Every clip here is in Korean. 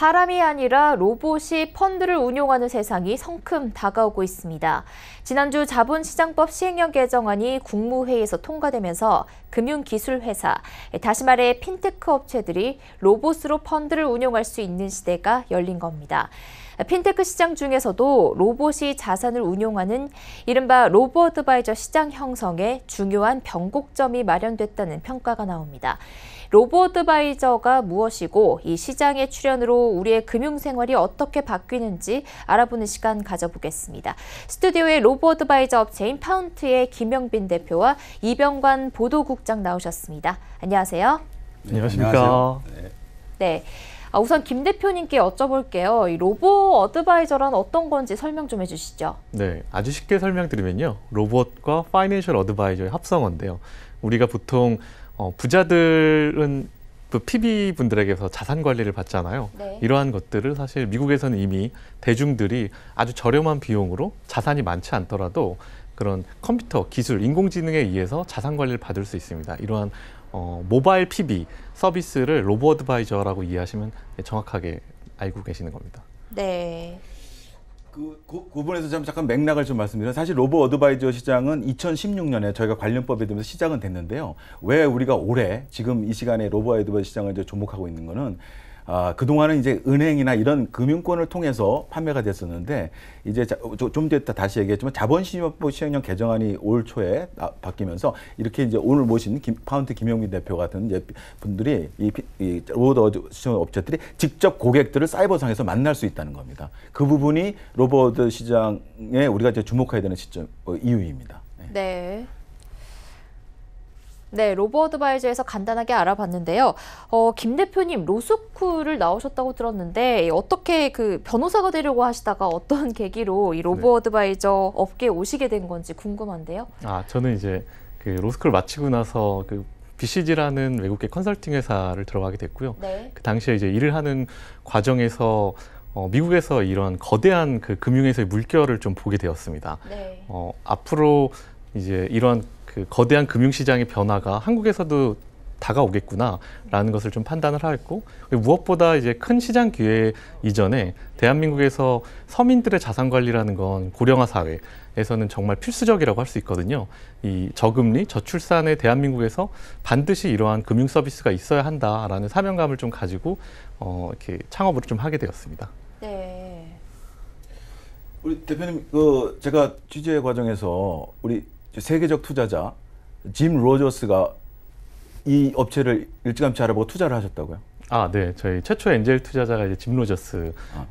사람이 아니라 로봇이 펀드를 운용하는 세상이 성큼 다가오고 있습니다. 지난주 자본시장법 시행령 개정안이 국무회의에서 통과되면서 금융기술회사, 다시 말해 핀테크 업체들이 로봇으로 펀드를 운용할 수 있는 시대가 열린 겁니다. 핀테크 시장 중에서도 로봇이 자산을 운용하는 이른바 로보 어드바이저 시장 형성에 중요한 변곡점이 마련됐다는 평가가 나옵니다. 로보 어드바이저가 무엇이고 이 시장의 출현으로 우리의 금융 생활이 어떻게 바뀌는지 알아보는 시간 가져보겠습니다. 스튜디오에 로보 어드바이저 업체인 파운트의 김영빈 대표와 이병관 보도국장 나오셨습니다. 안녕하세요. 네, 안녕하십니까. 안녕하세요. 네. 네. 아, 우선 김 대표님께 여쭤볼게요. 이 로보 어드바이저란 어떤 건지 설명 좀 해주시죠. 네, 아주 쉽게 설명드리면요. 로봇과 파이낸셜 어드바이저의 합성어인데요. 우리가 보통 어, 부자들은 그 PB 분들에게서 자산 관리를 받잖아요. 네. 이러한 것들을 사실 미국에서는 이미 대중들이 아주 저렴한 비용으로 자산이 많지 않더라도 그런 컴퓨터 기술 인공지능에 의해서 자산 관리를 받을 수 있습니다. 이러한 어, 모바일 PB 서비스를 로보 어드바이저라고 이해하시면 네, 정확하게 알고 계시는 겁니다. 네. 그, 그, 그 부분에서 좀 잠깐 맥락을 좀 말씀드리면 사실 로보 어드바이저 시장은 2016년에 저희가 관련법에 들면서 시작은 됐는데요. 왜 우리가 올해 지금 이 시간에 로보 어드바이저 시장을 이제 주목하고 있는 거는 아, 그동안은 이제 은행이나 이런 금융권을 통해서 판매가 됐었는데 이제 자, 좀 됐다 다시 얘기했지만 자본시장법 시행령 개정안이 올 초에 아, 바뀌면서 이렇게 이제 오늘 모신 김, 파운트 김용민 대표 같은 이제 분들이 이, 이 로드 시장 업체들이 직접 고객들을 사이버상에서 만날 수 있다는 겁니다. 그 부분이 로봇 시장에 우리가 이제 주목해야 되는 시점 어, 이유입니다. 네. 네. 네, 로보어드바이저에서 간단하게 알아봤는데요. 어, 김 대표님 로스쿨을 나오셨다고 들었는데 어떻게 그 변호사가 되려고 하시다가 어떤 계기로 이 로보어드바이저 네. 업계에 오시게 된 건지 궁금한데요. 아, 저는 이제 그 로스쿨 마치고 나서 그 BCG라는 외국계 컨설팅 회사를 들어가게 됐고요. 네. 그 당시에 이제 일을 하는 과정에서 어, 미국에서 이런 거대한 그 금융에서의 물결을 좀 보게 되었습니다. 네. 어, 앞으로 이제 이러한 그 거대한 금융시장의 변화가 한국에서도 다가오겠구나라는 것을 좀 판단을 하였고 무엇보다 이제 큰 시장 기회 이전에 대한민국에서 서민들의 자산 관리라는 건 고령화 사회에서는 정말 필수적이라고 할 수 있거든요. 이 저금리, 저출산의 대한민국에서 반드시 이러한 금융 서비스가 있어야 한다라는 사명감을 좀 가지고 어, 이렇게 창업을 좀 하게 되었습니다. 네. 우리 대표님, 그 제가 취재 과정에서 우리 세계적 투자자 짐 로저스가 이 업체를 일찌감치 알아보고 투자를 하셨다고요? 아, 네. 저희 최초 엔젤 투자자가 이제 짐 로저스였고요. 아,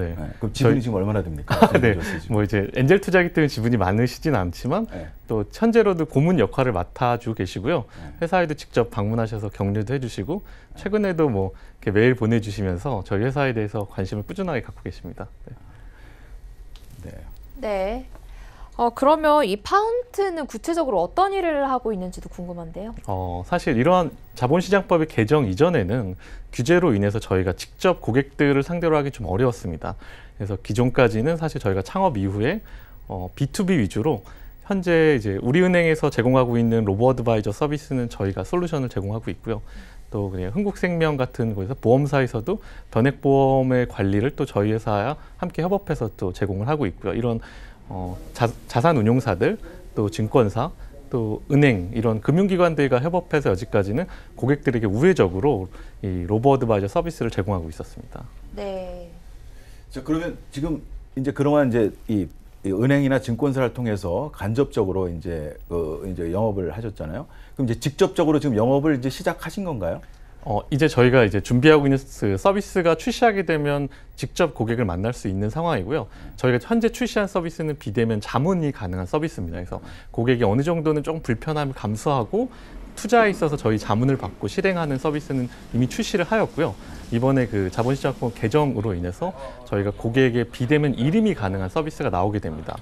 네. 네. 그럼 지분이 저희... 지금 얼마나 됩니까? 아, 네. 뭐 이제 엔젤 투자기 때문에 지분이 많으시진 않지만 네. 또 현재로도 고문 역할을 맡아주고 계시고요. 네. 회사에도 직접 방문하셔서 격려도 해주시고 네. 최근에도 뭐 이렇게 메일 보내주시면서 저희 회사에 대해서 관심을 꾸준하게 갖고 계십니다. 네. 아. 네. 네. 어, 그러면 이 파운트는 구체적으로 어떤 일을 하고 있는지도 궁금한데요. 어, 사실 이러한 자본시장법의 개정 이전에는 규제로 인해서 저희가 직접 고객들을 상대로 하기 좀 어려웠습니다. 그래서 기존까지는 사실 저희가 창업 이후에 어, B2B 위주로 현재 이제 우리은행에서 제공하고 있는 로보 어드바이저 서비스는 저희가 솔루션을 제공하고 있고요. 또 그냥 흥국생명 같은 곳에서 보험사에서도 변액보험의 관리를 또 저희 회사와 함께 협업해서 또 제공을 하고 있고요. 이런 어, 자, 자산운용사들 또 증권사 또 은행 이런 금융기관들과 협업해서 여지까지는 고객들에게 우회적으로 이 로보 어드바이저 서비스를 제공하고 있었습니다. 네. 자 그러면 지금 이제 그동안 이제 이, 이 은행이나 증권사를 통해서 간접적으로 이제 그 이제 영업을 하셨잖아요. 그럼 이제 직접적으로 지금 영업을 이제 시작하신 건가요? 어, 이제 저희가 이제 준비하고 있는 서비스가 출시하게 되면 직접 고객을 만날 수 있는 상황이고요. 저희가 현재 출시한 서비스는 비대면 자문이 가능한 서비스입니다. 그래서 고객이 어느 정도는 조금 불편함을 감수하고 투자에 있어서 저희 자문을 받고 실행하는 서비스는 이미 출시를 하였고요. 이번에 그 자본시장법 개정으로 인해서 저희가 고객의 비대면 이름이 가능한 서비스가 나오게 됩니다.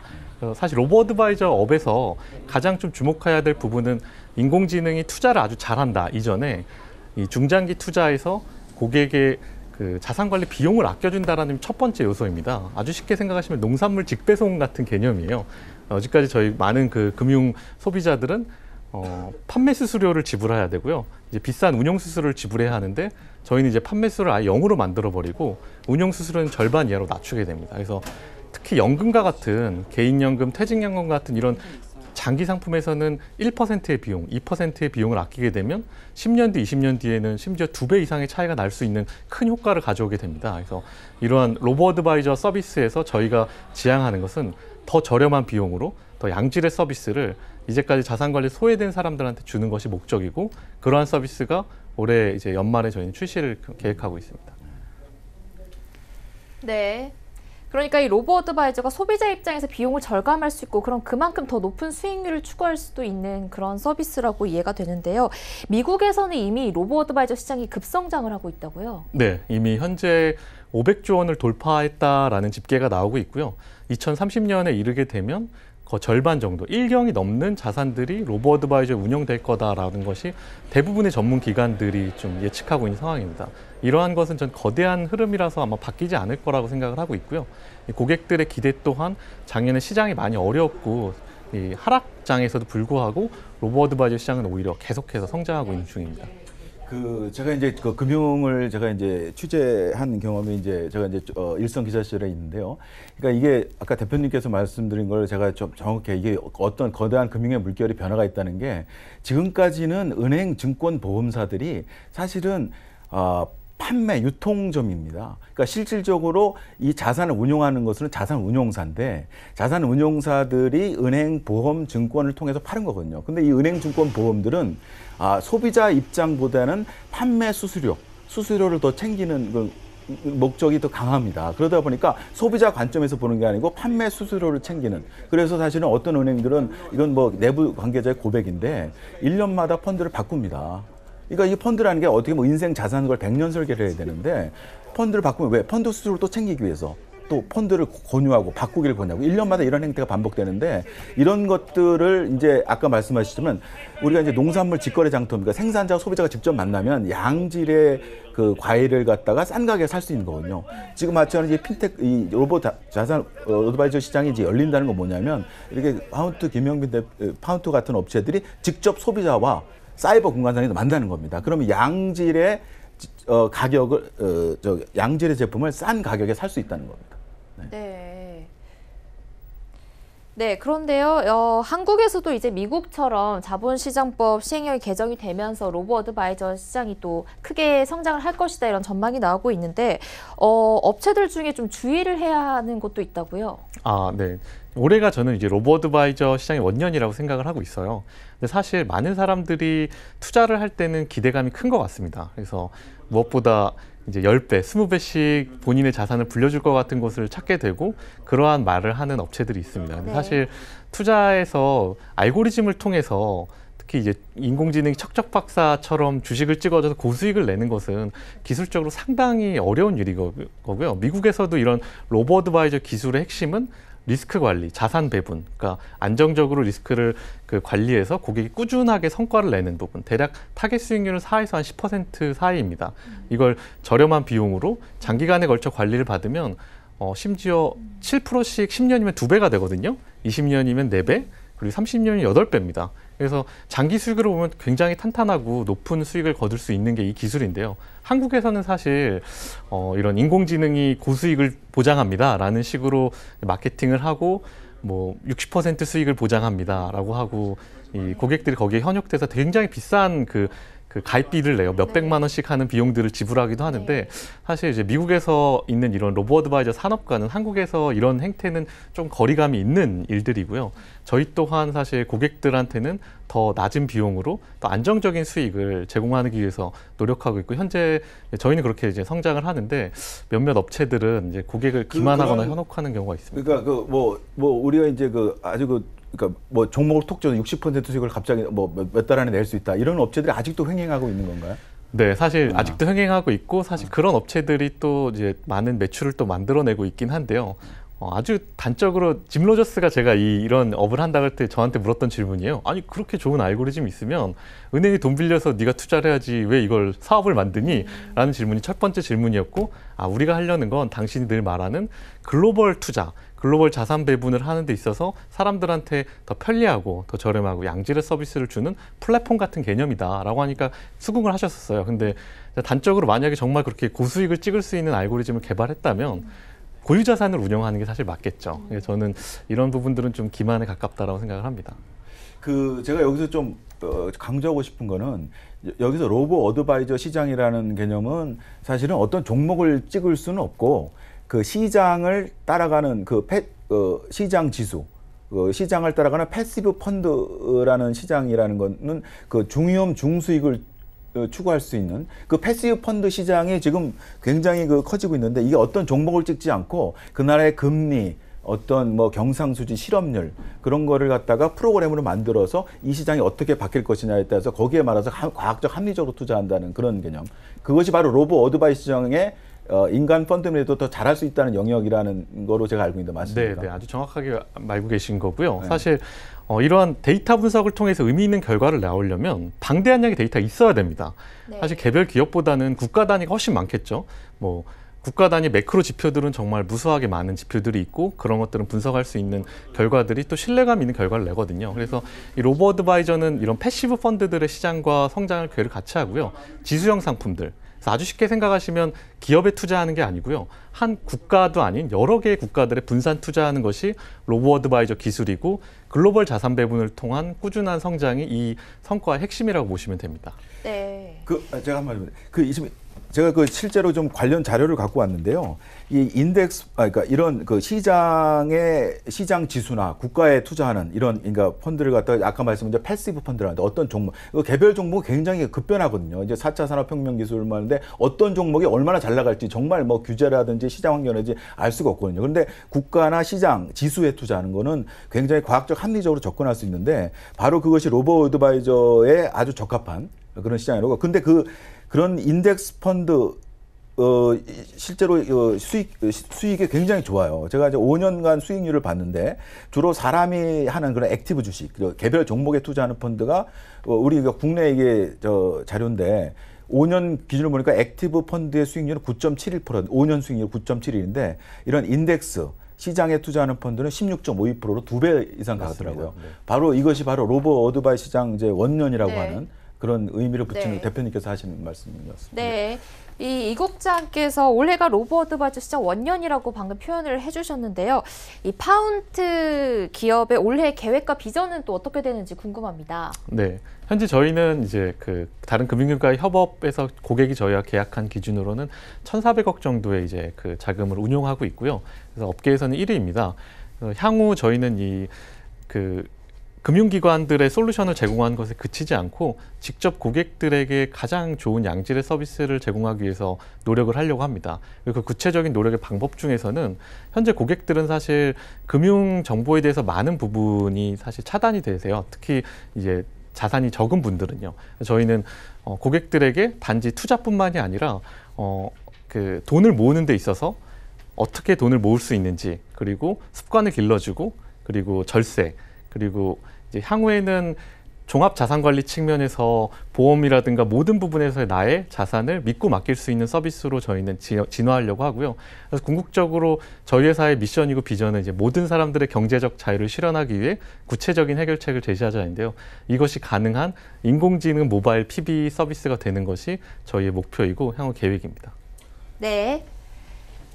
사실 로보드바이저 업에서 가장 좀 주목해야 될 부분은 인공지능이 투자를 아주 잘한다 이전에 이 중장기 투자에서 고객의 그 자산 관리 비용을 아껴준다라는 첫 번째 요소입니다. 아주 쉽게 생각하시면 농산물 직배송 같은 개념이에요. 어, 어제까지 저희 많은 그 금융 소비자들은 어, 판매 수수료를 지불해야 되고요. 이제 비싼 운영 수수료를 지불해야 하는데 저희는 이제 판매 수수료를 아예 0으로 만들어 버리고 운영 수수료는 절반 이하로 낮추게 됩니다. 그래서 특히 연금과 같은 개인연금, 퇴직연금 같은 이런 장기 상품에서는 1%의 비용, 2%의 비용을 아끼게 되면 10년 뒤, 20년 뒤에는 심지어 두 배 이상의 차이가 날 수 있는 큰 효과를 가져오게 됩니다. 그래서 이러한 로보 어드바이저 서비스에서 저희가 지향하는 것은 더 저렴한 비용으로 더 양질의 서비스를 이제까지 자산관리 소외된 사람들한테 주는 것이 목적이고 그러한 서비스가 올해 이제 연말에 저희는 출시를 계획하고 있습니다. 네. 그러니까 이 로보 어드바이저가 소비자 입장에서 비용을 절감할 수 있고 그럼 그만큼 더 높은 수익률을 추구할 수도 있는 그런 서비스라고 이해가 되는데요. 미국에서는 이미 로보 어드바이저 시장이 급성장을 하고 있다고요? 네, 이미 현재 500조 원을 돌파했다라는 집계가 나오고 있고요. 2030년에 이르게 되면 거 절반 정도, 1경이 넘는 자산들이 로보어드바이저에 운영될 거다라는 것이 대부분의 전문 기관들이 좀 예측하고 있는 상황입니다. 이러한 것은 전 거대한 흐름이라서 아마 바뀌지 않을 거라고 생각을 하고 있고요. 고객들의 기대 또한 작년에 시장이 많이 어려웠고 이 하락장에서도 불구하고 로보어드바이저 시장은 오히려 계속해서 성장하고 있는 중입니다. 그 제가 이제 그 금융을 제가 이제 취재한 경험이 이제 제가 이제 어 일선 기자 시절에 있는데요. 그러니까 이게 아까 대표님께서 말씀드린 걸 제가 좀 정확히 이게 어떤 거대한 금융의 물결이 변화가 있다는 게 지금까지는 은행, 증권, 보험사들이 사실은 어 판매 유통점입니다. 그러니까 실질적으로 이 자산을 운용하는 것은 자산 운용사인데 자산 운용사들이 은행 보험 증권을 통해서 파는 거거든요. 근데 이 은행 증권 보험들은 아, 소비자 입장보다는 판매 수수료 수수료를 더 챙기는 그 목적이 더 강합니다. 그러다 보니까 소비자 관점에서 보는 게 아니고 판매 수수료를 챙기는. 그래서 사실은 어떤 은행들은 이건 뭐 내부 관계자의 고백인데 1년마다 펀드를 바꿉니다. 그러니까 이 펀드라는 게 어떻게 뭐 인생 자산 걸 100년 설계를 해야 되는데 펀드를 바꾸면 왜? 펀드 수수료를 또 챙기기 위해서 또 펀드를 권유하고 바꾸기를 권유하고 1년마다 이런 행태가 반복되는데 이런 것들을 이제 아까 말씀하셨지만 우리가 이제 농산물 직거래 장터그러니까 생산자와 소비자가 직접 만나면 양질의 그 과일을 갖다가 싼 가격에 살 수 있는 거거든요. 지금 마치는 이제 핀텍이 로봇 자산 어드바이저 시장이 이제 열린다는 건 뭐냐면 이렇게 파운트 김영빈 대 어, 파운트 같은 업체들이 직접 소비자와 사이버 공간상에서 만드는 겁니다. 그러면 양질의 어, 가격을 어, 저 양질의 제품을 싼 가격에 살 수 있다는 겁니다. 네. 네. 네, 그런데요. 어, 한국에서도 이제 미국처럼 자본시장법 시행령이 개정이 되면서 로보 어드바이저 시장이 또 크게 성장을 할 것이다 이런 전망이 나오고 있는데 어, 업체들 중에 좀 주의를 해야 하는 것도 있다고요. 아, 네. 올해가 저는 이제 로보 어드바이저 시장의 원년이라고 생각을 하고 있어요. 근데 사실 많은 사람들이 투자를 할 때는 기대감이 큰 것 같습니다. 그래서 무엇보다 이제 10배, 20배씩 본인의 자산을 불려줄 것 같은 것을 찾게 되고 그러한 말을 하는 업체들이 있습니다. 근데 네. 사실 투자에서 알고리즘을 통해서 특히 이제 인공지능 척척박사처럼 주식을 찍어줘서 고수익을 내는 것은 기술적으로 상당히 어려운 일이고요. 미국에서도 이런 로버드 바이저 기술의 핵심은 리스크 관리, 자산 배분, 그러니까 안정적으로 리스크를 그 관리해서 고객이 꾸준하게 성과를 내는 부분, 대략 타겟 수익률은 4에서 한 10% 사이입니다. 음. 이걸 저렴한 비용으로 장기간에 걸쳐 관리를 받으면 어, 심지어 음. 7%씩 10년이면 두배가 되거든요. 20년이면 네배 그리고 30년이 여덟 배입니다 그래서 장기 수익으로 보면 굉장히 탄탄하고 높은 수익을 거둘 수 있는 게 이 기술인데요. 한국에서는 사실 어, 이런 인공지능이 고수익을 보장합니다라는 식으로 마케팅을 하고 뭐 60% 수익을 보장합니다라고 하고 이 고객들이 거기에 현혹돼서 굉장히 비싼 그그 가입비를 내요. 몇백만 네. 원씩 하는 비용들을 지불하기도 네. 하는데 사실 이제 미국에서 있는 이런 로보어드바이저 산업과는 한국에서 이런 행태는 좀 거리감이 있는 일들이고요. 저희 또한 사실 고객들한테는 더 낮은 비용으로 또 안정적인 수익을 제공하기 위해서 노력하고 있고 현재 저희는 그렇게 이제 성장을 하는데 몇몇 업체들은 이제 고객을 그 기만하거나 현혹하는 경우가 있습니다. 그러니까 그 뭐뭐 뭐 우리가 이제 그 아주 그 그러니까 뭐 종목을 톡 줘서 60% 수익을 갑자기 뭐 몇 달 안에 낼 수 있다 이런 업체들이 아직도 횡행하고 있는 건가요? 네, 사실 음. 아. 직도 횡행하고 있고 사실 아. 그런 업체들이 또 이제 많은 매출을 또 만들어내고 있긴 한데요. 어, 아주 단적으로 짐 로저스가 제가 이, 이런 업을 한다 고할 때 저한테 물었던 질문이에요. 아니 그렇게 좋은 알고리즘 있으면 은행에 돈 빌려서 네가 투자를 해야지 왜 이걸 사업을 만드니? 라는 질문이 첫 번째 질문이었고 아 우리가 하려는 건 당신이 늘 말하는 글로벌 투자 글로벌 자산 배분을 하는 데 있어서 사람들한테 더 편리하고 더 저렴하고 양질의 서비스를 주는 플랫폼 같은 개념이다라고 하니까 수긍을 하셨었어요. 근데 단적으로 만약에 정말 그렇게 고수익을 찍을 수 있는 알고리즘을 개발했다면 고유 자산을 운영하는 게 사실 맞겠죠. 저는 이런 부분들은 좀 기만에 가깝다라고 생각을 합니다. 그 제가 여기서 좀 어, 강조하고 싶은 거는 여기서 로보 어드바이저 시장이라는 개념은 사실은 어떤 종목을 찍을 수는 없고 그 시장을 따라가는 그 패, 어, 시장 지수 그 시장을 따라가는 패시브 펀드라는 시장이라는 거는 그 중위험 중수익을 어, 추구할 수 있는 그 패시브 펀드 시장이 지금 굉장히 그 커지고 있는데 이게 어떤 종목을 찍지 않고 그 나라의 금리 어떤 뭐 경상수지 실업률 그런 거를 갖다가 프로그램으로 만들어서 이 시장이 어떻게 바뀔 것이냐에 따라서 거기에 맞아서 과학적 합리적으로 투자한다는 그런 개념 그것이 바로 로보 어드바이스 시장의 어, 인간 펀드맨에도 더 잘할 수 있다는 영역이라는 거로 제가 알고 있는데 맞습니까? 네, 네, 아주 정확하게 알고 계신 거고요. 네. 사실 어, 이러한 데이터 분석을 통해서 의미 있는 결과를 나오려면 방대한 양의 데이터가 있어야 됩니다. 네. 사실 개별 기업보다는 국가 단위가 훨씬 많겠죠. 뭐 국가 단위 매크로 지표들은 정말 무수하게 많은 지표들이 있고 그런 것들은 분석할 수 있는 결과들이 또 신뢰감 있는 결과를 내거든요. 그래서 이로버드바이저는 이런 패시브 펀드들의 시장과 성장을 괴를 같이 하고요. 지수형 상품들, 그래서 아주 쉽게 생각하시면 기업에 투자하는 게 아니고요. 한 국가도 아닌 여러 개의 국가들의 분산 투자하는 것이 로보어드바이저 기술이고 글로벌 자산 배분을 통한 꾸준한 성장이 이 성과의 핵심이라고 보시면 됩니다. 네. 그 아, 제가 한 말씀. 그 이수민 제가 그 실제로 좀 관련 자료를 갖고 왔는데요. 이 인덱스, 아, 그러니까 이런 그 시장의 시장 지수나 국가에 투자하는 이런 그러니까 펀드를 갖다가 아까 말씀드린 패시브 펀드라는데 어떤 종목, 그 개별 종목 굉장히 급변하거든요. 이제 4차 산업혁명 기술을 말하는데 뭐 어떤 종목이 얼마나 잘 나갈지 정말 뭐 규제라든지 시장 환경이지 알 수가 없거든요. 그런데 국가나 시장 지수에 투자하는 거는 굉장히 과학적 합리적으로 접근할 수 있는데 바로 그것이 로보어드바이저에 아주 적합한 그런 시장이라고. 근데 그 그런 인덱스 펀드 어, 실제로 어, 수익, 수익이 굉장히 좋아요. 제가 이제 5년간 수익률을 봤는데 주로 사람이 하는 그런 액티브 주식, 개별 종목에 투자하는 펀드가 어, 우리 그 국내 이게 저 자료인데 5년 기준으로 보니까 액티브 펀드의 수익률은 9.71%, 5년 수익률 9.71인데 이런 인덱스, 시장에 투자하는 펀드는 16.52%로 두 배 이상 가더라고요. 네. 바로 이것이 바로 로버 어드바이 시장 이제 원년이라고 네. 하는 그런 의미를 붙이는 네. 대표님께서 하시는 말씀이었습니다. 네. 이 이국장께서 올해가 로버드 바즈 시장 원년이라고 방금 표현을 해주셨는데요. 이 파운트 기업의 올해 계획과 비전은 또 어떻게 되는지 궁금합니다. 네. 현재 저희는 이제 그 다른 금융기관 협업에서 고객이 저희와 계약한 기준으로는 1,400억 정도의 이제 그 자금을 운용하고 있고요. 그래서 업계에서는 1위입니다. 어, 향후 저희는 이그 금융기관들의 솔루션을 제공하는 것에 그치지 않고 직접 고객들에게 가장 좋은 양질의 서비스를 제공하기 위해서 노력을 하려고 합니다. 그 구체적인 노력의 방법 중에서는 현재 고객들은 사실 금융 정보에 대해서 많은 부분이 사실 차단이 되세요. 특히 이제 자산이 적은 분들은요. 저희는 어, 고객들에게 단지 투자뿐만이 아니라 어, 그 돈을 모으는 데 있어서 어떻게 돈을 모을 수 있는지 그리고 습관을 길러주고 그리고 절세 그리고 향후에는 종합 자산 관리 측면에서 보험이라든가 모든 부분에서의 나의 자산을 믿고 맡길 수 있는 서비스로 저희는 진화하려고 하고요. 그래서 궁극적으로 저희 회사의 미션이고 비전은 이제 모든 사람들의 경제적 자유를 실현하기 위해 구체적인 해결책을 제시하자는데요 이것이 가능한 인공지능 모바일 PB 서비스가 되는 것이 저희의 목표이고 향후 계획입니다. 네,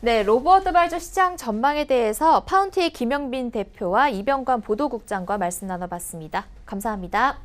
네, 로보어드바이저 시장 전망에 대해서 파운티의 김영빈 대표와 이병관 보도국장과 말씀 나눠봤습니다. 감사합니다.